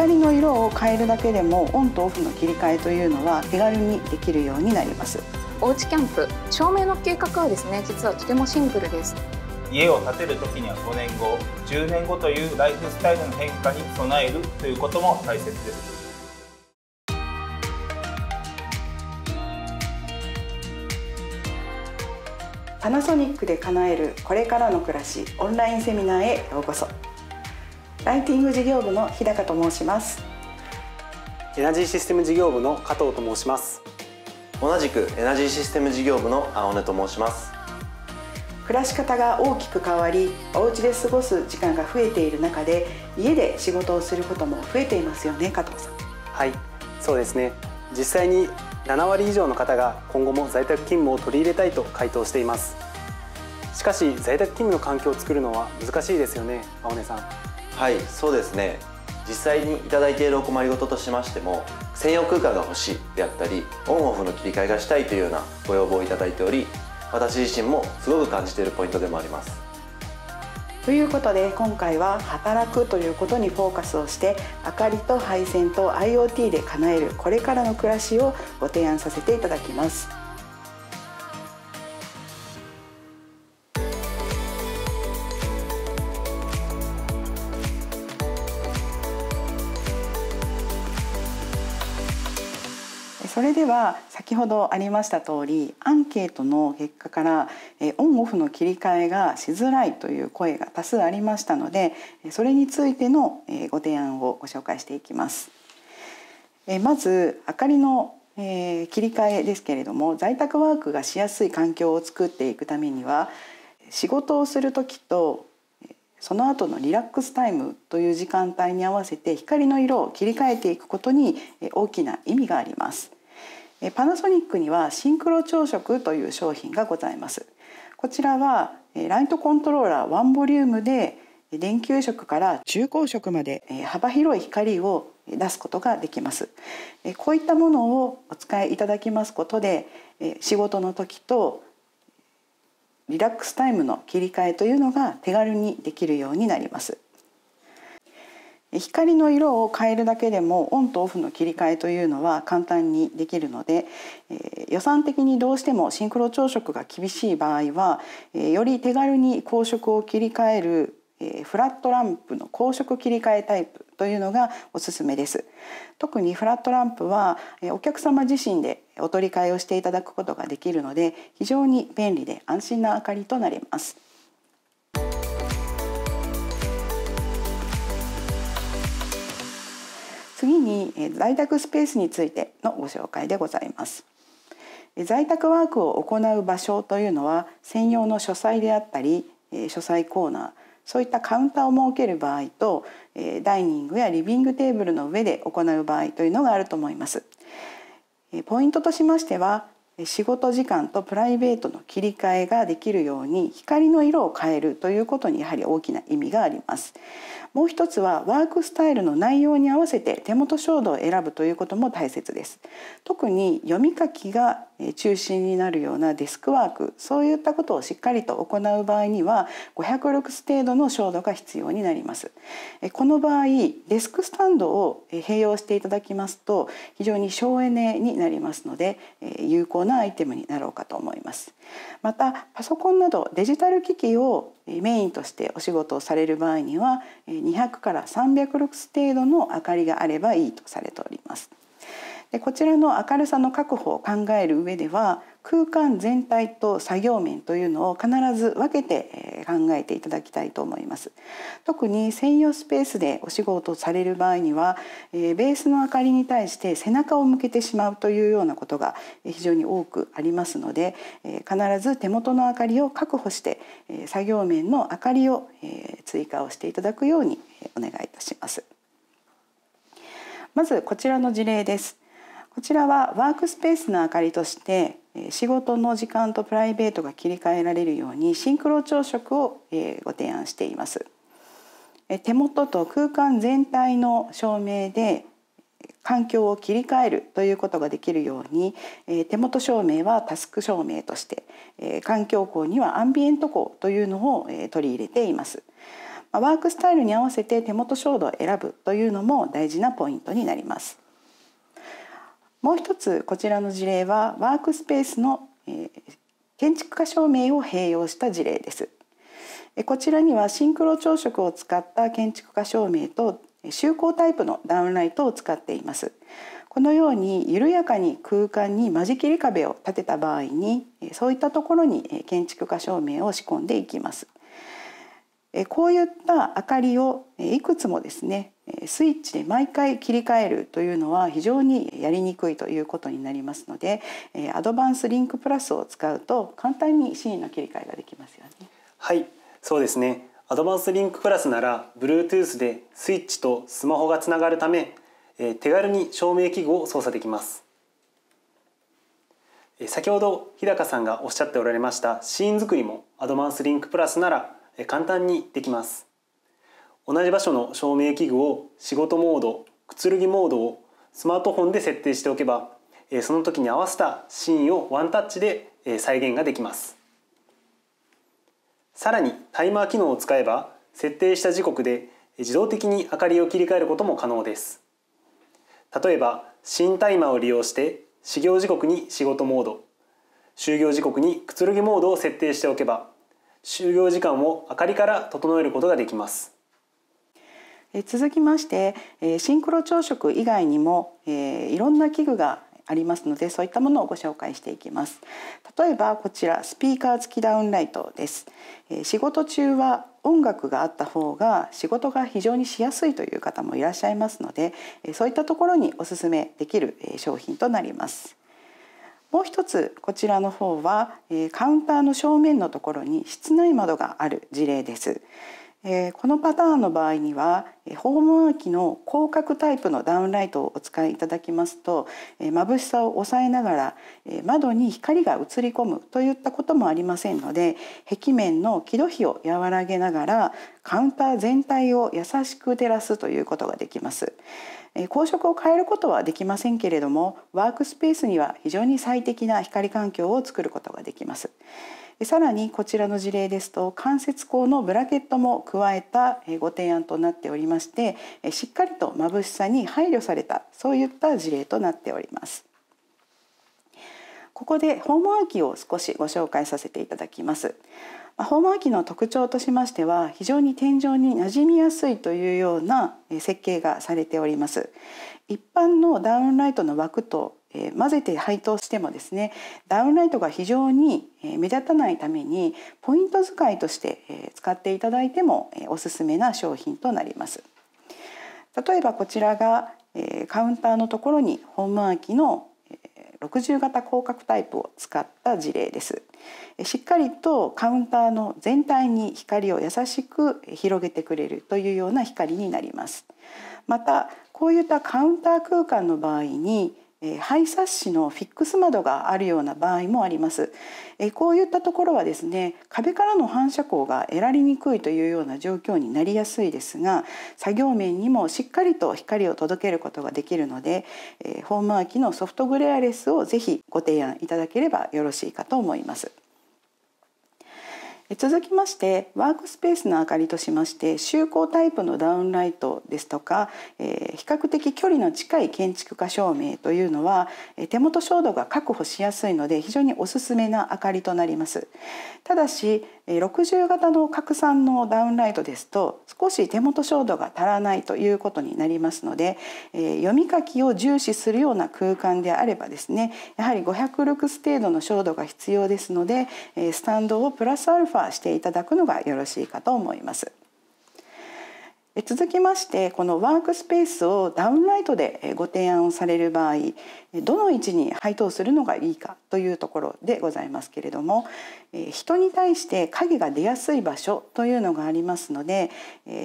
光の色を変えるだけでもオンとオフの切り替えというのは手軽にできるようになりますおうちキャンプ照明の計画はですね実はとてもシンプルです家を建てる時には5年後10年後というライフスタイルの変化に備えるということも大切ですパナソニックで叶えるこれからの暮らしオンラインセミナーへようこそ。ライティング事業部の日高と申しますエナジーシステム事業部の加藤と申します同じくエナジーシステム事業部の青根と申します暮らし方が大きく変わりお家で過ごす時間が増えている中で家で仕事をすることも増えていますよね加藤さんはいそうですね実際に7割以上の方が今後も在宅勤務を取り入れたいと回答していますしかし在宅勤務の環境を作るのは難しいですよね青根さんはいそうですね実際に頂いているお困りごととしましても専用空間が欲しいであったりオンオフの切り替えがしたいというようなご要望を頂いており私自身もすごく感じているポイントでもあります。ということで今回は働くということにフォーカスをして明かりと配線と IoT で叶えるこれからの暮らしをご提案させていただきます。それでは先ほどありました通りアンケートの結果からオンオフの切り替えがしづらいという声が多数ありましたのでそれについてのご提案をご紹介していきます。まず明かりの切り替えですけれども在宅ワークがしやすい環境を作っていくためには仕事をする時とその後のリラックスタイムという時間帯に合わせて光の色を切り替えていくことに大きな意味がありますパナソニックにはシンクロ朝食という商品がございますこちらはライトコントローラー1ボリュームで電球色から中光色まで幅広い光を出すことができますこういったものをお使いいただきますことで仕事の時とリラックスタイムの切り替えというのが手軽にできるようになります。光の色を変えるだけでもオンとオフの切り替えというのは簡単にできるので、えー、予算的にどうしてもシンクロ朝食が厳しい場合は、えー、より手軽に光色を切り替える、えー、フラットランプの光色切り替えタイプというのがおすすめです。特にフラットランプは、えー、お客様自身でお取り替えをしていただくことができるので非常に便利で安心な明かりとなります。次に在宅スペースについてのご紹介でございます。在宅ワークを行う場所というのは専用の書斎であったり書斎コーナーそういったカウンターを設ける場合とダイニングやリビングテーブルの上で行う場合というのがあると思います。ポイントとしましては仕事時間とプライベートの切り替えができるように光の色を変えるということにやはり大きな意味がありますもう一つはワークスタイルの内容に合わせて手元照度を選ぶということも大切です特に読み書きが中心になるようなデスクワークそういったことをしっかりと行う場合には506程度の照度が必要になりますこの場合デスクスタンドを併用していただきますと非常に省エネになりますので有効ななアイテムになろうかと思いますまたパソコンなどデジタル機器をメインとしてお仕事をされる場合には200から300ルクス程度の明かりがあればいいとされております。でこちらの明るさの確保を考える上では空間全体と作業面というのを必ず分けて考えていただきたいと思います特に専用スペースでお仕事をされる場合にはベースの明かりに対して背中を向けてしまうというようなことが非常に多くありますので必ず手元の明かりを確保して作業面の明かりを追加をしていただくようにお願いいたしますまずこちらの事例ですこちらはワークスペースの明かりとして仕事の時間とプライベートが切り替えられるようにシンクロ朝食をご提案しています手元と空間全体の照明で環境を切り替えるということができるように手元照明はタスク照明として環境光にはアンビエント光というのを取り入れていますワークスタイルに合わせて手元照度を選ぶというのも大事なポイントになりますもう一つこちらの事例はワークスペースの、え建築家証明を併用した事例です。こちらにはシンクロ朝食を使った建築家照明と就航タイプのダウンライトを使っています。このように緩やかに空間に間仕切り壁を立てた場合にそういったところに建築家照明を仕込んでいきます。こういった明かりをいくつもですねスイッチで毎回切り替えるというのは非常にやりにくいということになりますのでアドバンスリンクプラスを使うと簡単にシーンの切り替えができますよね。はいそうですねアドバンスリンクプラスなら Bluetooth でスイッチとスマホがつながるため手軽に照明器具を操作できます先ほど日高さんがおっしゃっておられましたシーン作りもアドバンスリンクプラスなら簡単にできます同じ場所の照明器具を仕事モードくつるぎモードをスマートフォンで設定しておけばその時に合わせたシーンをワンタッチで再現ができますさらにタイマー機能を使えば設定した時刻で自動的に明かりを切り替えることも可能です例えば新タイマーを利用して始業時刻に仕事モード就業時刻にくつろぎモードを設定しておけば就業時間を明かりから整えることができます続きましてシンクロ朝食以外にもいろんな器具がありますのでそういったものをご紹介していきます例えばこちらスピーカー付きダウンライトです仕事中は音楽があった方が仕事が非常にしやすいという方もいらっしゃいますのでそういったところにおすすめできる商品となりますもう一つこちらの方はカウンターの正面のところに室内窓がある事例ですえこのパターンの場合にはホームワーキの広角タイプのダウンライトをお使いいただきますと、え眩しさを抑えながら、え窓に光が映り込むといったこともありませんので壁面の輝度比を和らげながらカウンター全体を優しく照らすということができます。光色を変えることはできませんけれどもワークスペースには非常に最適な光環境を作ることができます。さらにこちらの事例ですと関節孔のブラケットも加えたご提案となっておりましてしっかりと眩しさに配慮されたそういった事例となっております。ここで訪問機を少しご紹介させていただきます。ホームアーの特徴としましては非常に天井に馴染みやすいというような設計がされております一般のダウンライトの枠とえ混ぜて配当してもですねダウンライトが非常に目立たないためにポイント使いとして使っていただいてもおすすめな商品となります。例えばこちらがカウンターのところにホームアーキの60型広角タイプを使った事例ですしっかりとカウンターの全体に光を優しく広げてくれるというような光になりますまたこういったカウンター空間の場合にえー、肺冊のフィックス窓があるような場合もあります、えこういったところはですね壁からの反射光が得られにくいというような状況になりやすいですが作業面にもしっかりと光を届けることができるので、えホームアーキのソフトグレアレスをぜひご提案いただければよろしいかと思います。続きましてワークスペースの明かりとしまして就航タイプのダウンライトですとか、えー、比較的距離の近い建築家照明というのは手元照度が確保しやすいので非常におすすめな明かりとなりますただし60型の拡散のダウンライトですと少し手元照度が足らないということになりますので、えー、読み書きを重視するような空間であればですねやはり5 0 0ルクス程度の照度が必要ですので、えスタンドをプラスアルファはしていただくのがよろしいかと思います。続きましてこのワークスペースをダウンライトでご提案をされる場合どの位置に配当するのがいいかというところでございますけれども人に対して影が出やすい場所というのがありますので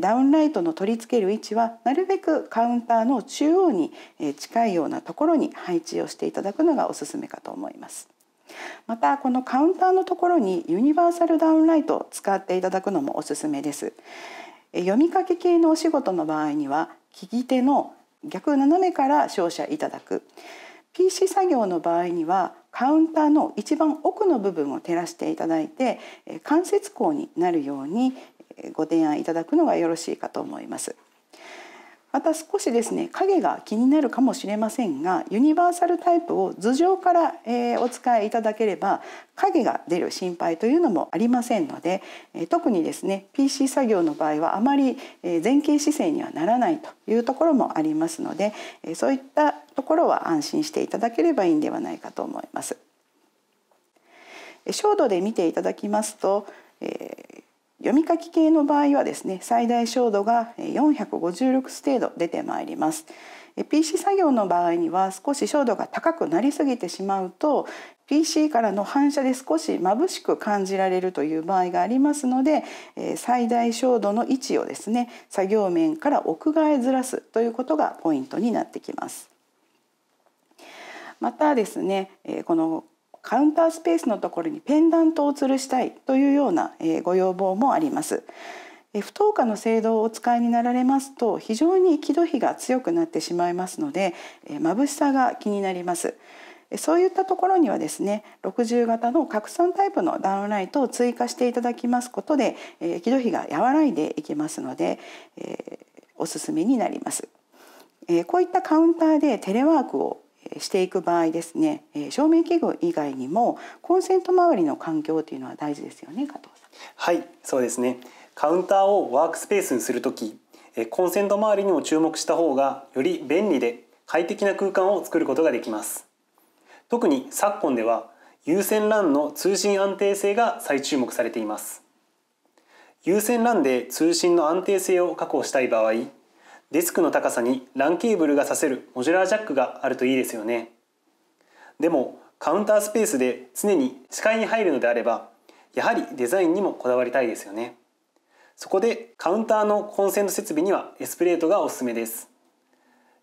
ダウンライトの取り付ける位置はなるべくカウンターの中央に近いようなところに配置をしていただくのがおすすめかと思います。またこのカウンターのところにユニバーサルダウンライトを使っていただくのもおすすめです。読みかけ系のお仕事の場合には利き手の逆斜めから照射いただく PC 作業の場合にはカウンターの一番奥の部分を照らしていただいて関節光になるようにご提案いただくのがよろしいかと思います。また少しですね影が気になるかもしれませんがユニバーサルタイプを頭上から、えお使いいただければ影が出る心配というのもありませんので、え特にですね PC 作業の場合はあまり前傾姿勢にはならないというところもありますので、えそういったところは安心していただければいいんではないかと思います。照度で見ていただきますと、え読み書き系の場合はですね最大照度が456程度出てまいります。PC 作業の場合には少し照度が高くなりすぎてしまうと PC からの反射で少し眩しく感じられるという場合がありますので最大照度の位置をですね作業面から屋外ずらすということがポイントになってきます。またですねこのカウンタースペースのところにペンダントを吊るしたいというようなご要望もあります。不透過の制度をお使いになられますと非常に輝度比が強くなってしまいますので眩しさが気になります。そういったところにはですね60型の拡散タイプのダウンライトを追加していただきますことで輝度比が和らいでいきますので、えおすすめになります。えこういったカウンターでテレワークをしていく場合ですね照明器具以外にもコンセント周りの環境というのは大事ですよね加藤さんはいそうですねカウンターをワークスペースにするときコンセント周りにも注目した方がより便利で快適な空間を作ることができます特に昨今では有線 LAN の通信安定性が再注目されています有線 LAN で通信の安定性を確保したい場合デスクの高さに LAN ケーブルがさせるモジュラージャックがあるといいですよねでもカウンタースペースで常に視界に入るのであればやはりデザインにもこだわりたいですよねそこでカウンターのコンセント設備にはエスプレートがおすすめです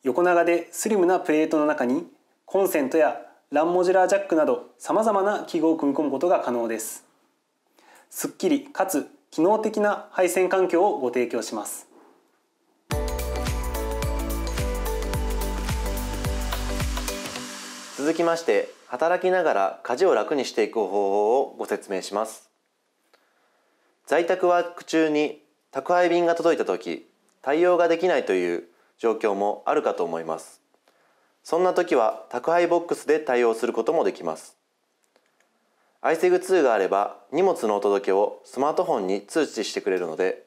横長でスリムなプレートの中にコンセントや LAN モジュラージャックなどさまざまな記号を組み込むことが可能ですすっきりかつ機能的な配線環境をご提供します続きまして働きながら家事を楽にしていく方法をご説明します在宅ワーク中に宅配便が届いた時対応ができないという状況もあるかと思いますそんな時は宅配ボックスで対応することもできますアイセグ2があれば荷物のお届けをスマートフォンに通知してくれるので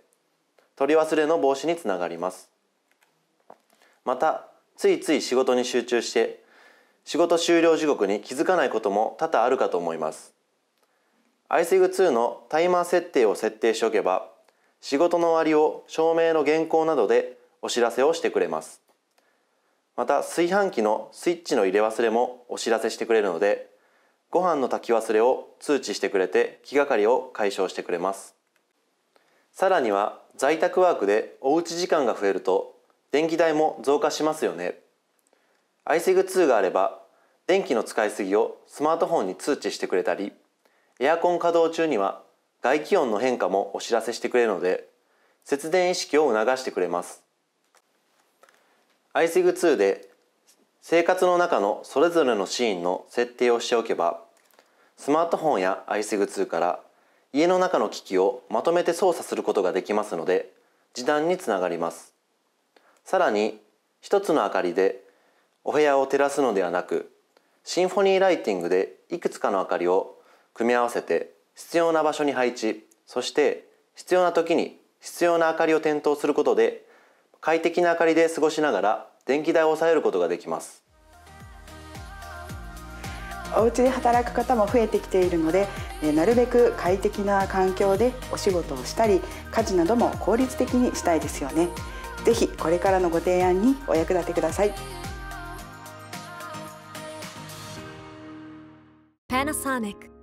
取り忘れの防止につながりますまたついつい仕事に集中して仕事終了時刻に気づかないことも多々あるかと思います iSig2 のタイマー設定を設定しておけば仕事の終わりを照明の原稿などでお知らせをしてくれますまた炊飯器のスイッチの入れ忘れもお知らせしてくれるのでご飯の炊き忘れを通知してくれて気がかりを解消してくれますさらには在宅ワークでおうち時間が増えると電気代も増加しますよね iSig2 があれば電気の使いすぎをスマートフォンに通知してくれたりエアコン稼働中には外気温の変化もお知らせしてくれるので節電意識を促してくれますアイシグ2で生活の中のそれぞれのシーンの設定をしておけばスマートフォンや iSig2 から家の中の機器をまとめて操作することができますので時短につながりますさらに一つの明かりでお部屋を照らすのではなくシンフォニーライティングでいくつかの明かりを組み合わせて必要な場所に配置そして必要な時に必要な明かりを点灯することで快適な明かりで過ごしながら電気代を抑えることができますお家で働く方も増えてきているのでなるべく快適な環境でお仕事をしたり家事なども効率的にしたいですよね。ぜひこれからのご提案にお役立てください。Sonic.